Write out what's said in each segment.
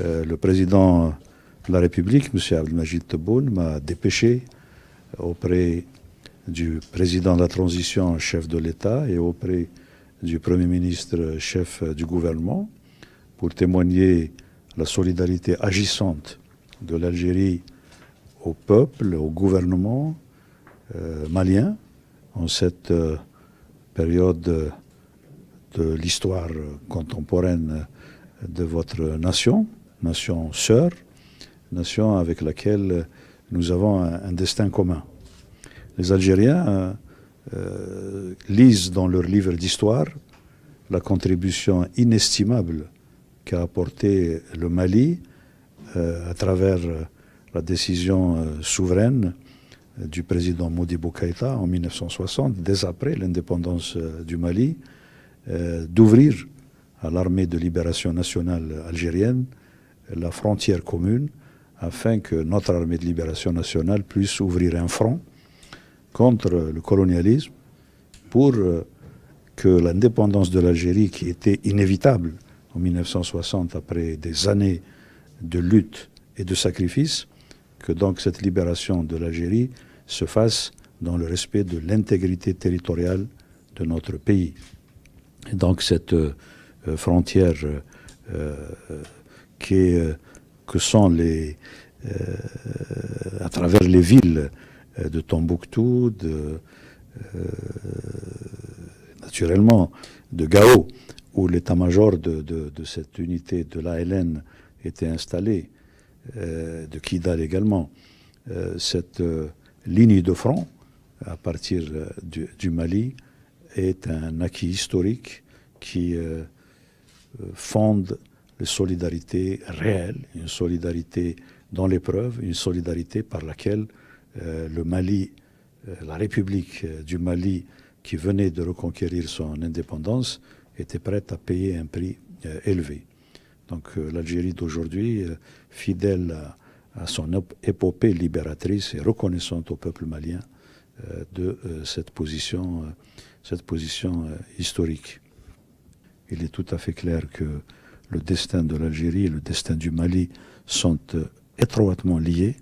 Euh, le président de la République, M. Abdelmajid Tebboune, m'a dépêché auprès du président de la transition, chef de l'État, et auprès du Premier ministre, chef du gouvernement, pour témoigner la solidarité agissante de l'Algérie au peuple, au gouvernement euh, malien en cette euh, période de l'histoire contemporaine de votre nation nation sœur, nation avec laquelle euh, nous avons un, destin commun. Les Algériens euh, euh, lisent dans leurs livre d'histoire la contribution inestimable qu'a apporté le Mali à travers la décision souveraine du président Modibo Keïta en 1960, dès après l'indépendance du Mali, d'ouvrir à l'armée de libération nationale algérienne la frontière commune afin que notre armée de libération nationale puisse ouvrir un front contre le colonialisme pour euh, que l'indépendance de l'Algérie, qui était inévitable en 1960 après des années de lutte et de sacrifice, que donc cette libération de l'Algérie se fasse dans le respect de l'intégrité territoriale de notre pays. Et donc cette euh, frontière euh, euh, que sont les, euh, à travers les villes euh, de Tombouctou, de, naturellement de Gao, où l'état-major de, cette unité de l'ALN était installé, de Kidal également, cette ligne de front à partir du, du, Mali est un acquis historique qui fonde une solidarité réelle, une solidarité dans l'épreuve, une solidarité par laquelle euh, le Mali, euh, la République euh, du Mali, qui venait de reconquérir son indépendance, était prête à payer un prix élevé. Donc l'Algérie d'aujourd'hui, fidèle à, son épopée libératrice et reconnaissante au peuple malien de cette position, cette position historique. Il est tout à fait clair que le destin de l'Algérie et le destin du Mali sont euh, étroitement liés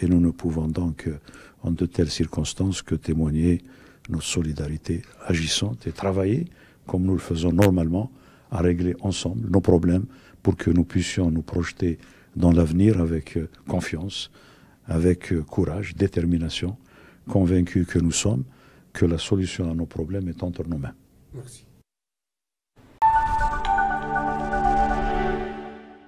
et nous ne pouvons donc, euh, en de telles circonstances, que témoigner notre solidarité agissante et travailler, comme nous le faisons normalement, à régler ensemble nos problèmes pour que nous puissions nous projeter dans l'avenir avec euh, confiance, avec courage, détermination, convaincus que nous sommes que la solution à nos problèmes est entre nos mains. Merci.